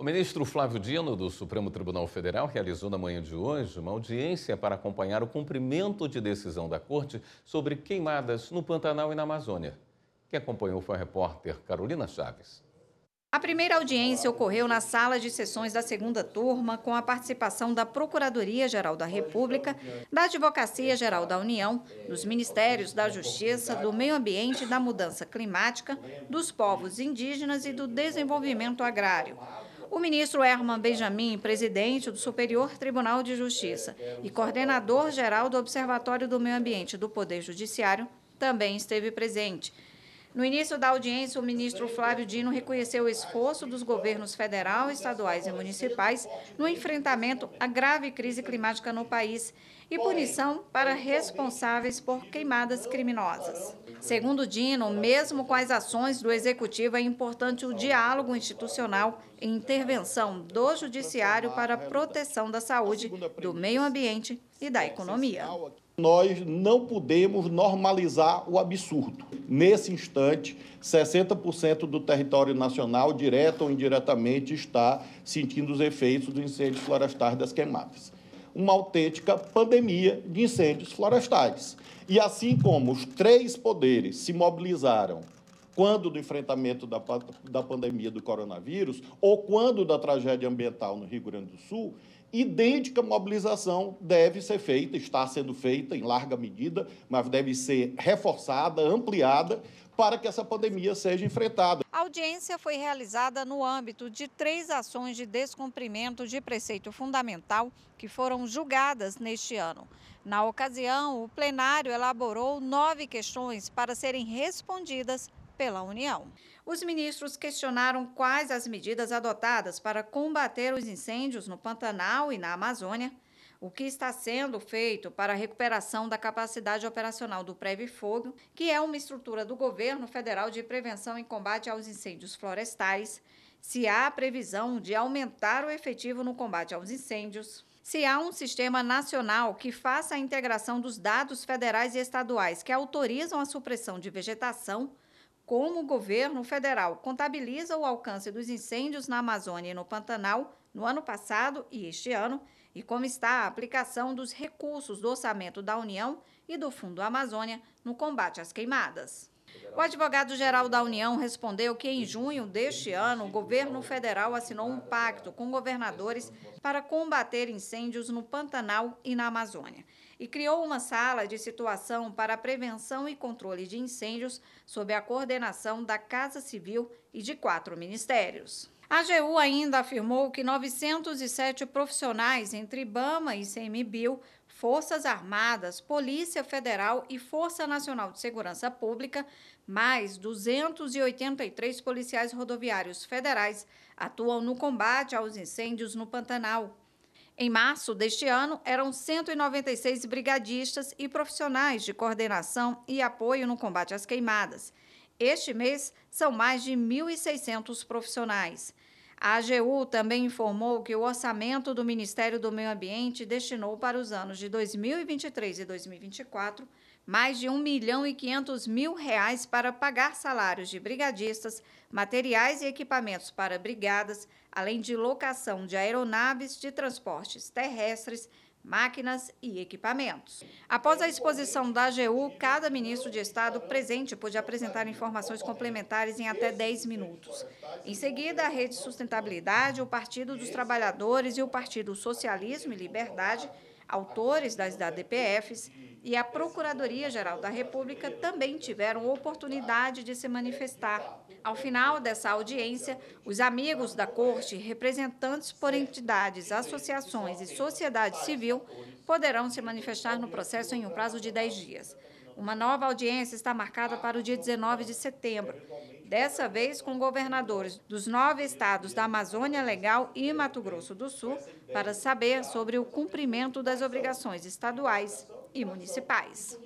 O ministro Flávio Dino, do Supremo Tribunal Federal, realizou na manhã de hoje uma audiência para acompanhar o cumprimento de decisão da Corte sobre queimadas no Pantanal e na Amazônia. Quem acompanhou foi a repórter Carolina Chaves. A primeira audiência ocorreu na sala de sessões da segunda turma, com a participação da Procuradoria-Geral da República, da Advocacia-Geral da União, dos Ministérios da Justiça, do Meio Ambiente e da Mudança Climática, dos Povos Indígenas e do Desenvolvimento Agrário. O ministro Herman Benjamin, presidente do Superior Tribunal de Justiça e coordenador-geral do Observatório do Meio Ambiente do Poder Judiciário, também esteve presente. No início da audiência, o ministro Flávio Dino reconheceu o esforço dos governos federal, estaduais e municipais no enfrentamento à grave crise climática no país e punição para responsáveis por queimadas criminosas. Segundo Dino, mesmo com as ações do executivo, é importante o diálogo institucional e intervenção do judiciário para a proteção da saúde, do meio ambiente e da economia nós não podemos normalizar o absurdo. Nesse instante, 60% do território nacional, direta ou indiretamente, está sentindo os efeitos dos incêndios florestais das queimadas. Uma autêntica pandemia de incêndios florestais. E assim como os três poderes se mobilizaram quando do enfrentamento da, da pandemia do coronavírus ou quando da tragédia ambiental no Rio Grande do Sul, idêntica mobilização deve ser feita, está sendo feita em larga medida, mas deve ser reforçada, ampliada, para que essa pandemia seja enfrentada. A audiência foi realizada no âmbito de três ações de descumprimento de preceito fundamental que foram julgadas neste ano. Na ocasião, o plenário elaborou nove questões para serem respondidas pela União. Os ministros questionaram quais as medidas adotadas para combater os incêndios no Pantanal e na Amazônia, o que está sendo feito para a recuperação da capacidade operacional do Preve-Fogo, que é uma estrutura do governo federal de prevenção e combate aos incêndios florestais, se há previsão de aumentar o efetivo no combate aos incêndios, se há um sistema nacional que faça a integração dos dados federais e estaduais que autorizam a supressão de vegetação como o governo federal contabiliza o alcance dos incêndios na Amazônia e no Pantanal no ano passado e este ano, e como está a aplicação dos recursos do orçamento da União e do Fundo Amazônia no combate às queimadas. O advogado-geral da União respondeu que, em junho deste ano, o governo federal assinou um pacto com governadores para combater incêndios no Pantanal e na Amazônia e criou uma sala de situação para prevenção e controle de incêndios sob a coordenação da Casa Civil e de quatro ministérios. A AGU ainda afirmou que 907 profissionais entre IBAMA e CMBio Forças Armadas, Polícia Federal e Força Nacional de Segurança Pública, mais 283 policiais rodoviários federais atuam no combate aos incêndios no Pantanal. Em março deste ano, eram 196 brigadistas e profissionais de coordenação e apoio no combate às queimadas. Este mês, são mais de 1.600 profissionais. A AGU também informou que o orçamento do Ministério do Meio Ambiente destinou para os anos de 2023 e 2024 mais de 1 milhão e 500 mil reais para pagar salários de brigadistas, materiais e equipamentos para brigadas, além de locação de aeronaves de transportes terrestres, máquinas e equipamentos. Após a exposição da AGU, cada ministro de Estado presente pôde apresentar informações complementares em até 10 minutos. Em seguida, a Rede Sustentabilidade, o Partido dos Trabalhadores e o Partido Socialismo e Liberdade autores das ADPFs e a Procuradoria-Geral da República também tiveram oportunidade de se manifestar. Ao final dessa audiência, os amigos da Corte, representantes por entidades, associações e sociedade civil, poderão se manifestar no processo em um prazo de 10 dias. Uma nova audiência está marcada para o dia 19 de setembro, dessa vez com governadores dos nove estados da Amazônia Legal e Mato Grosso do Sul, para saber sobre o cumprimento das obrigações estaduais e municipais.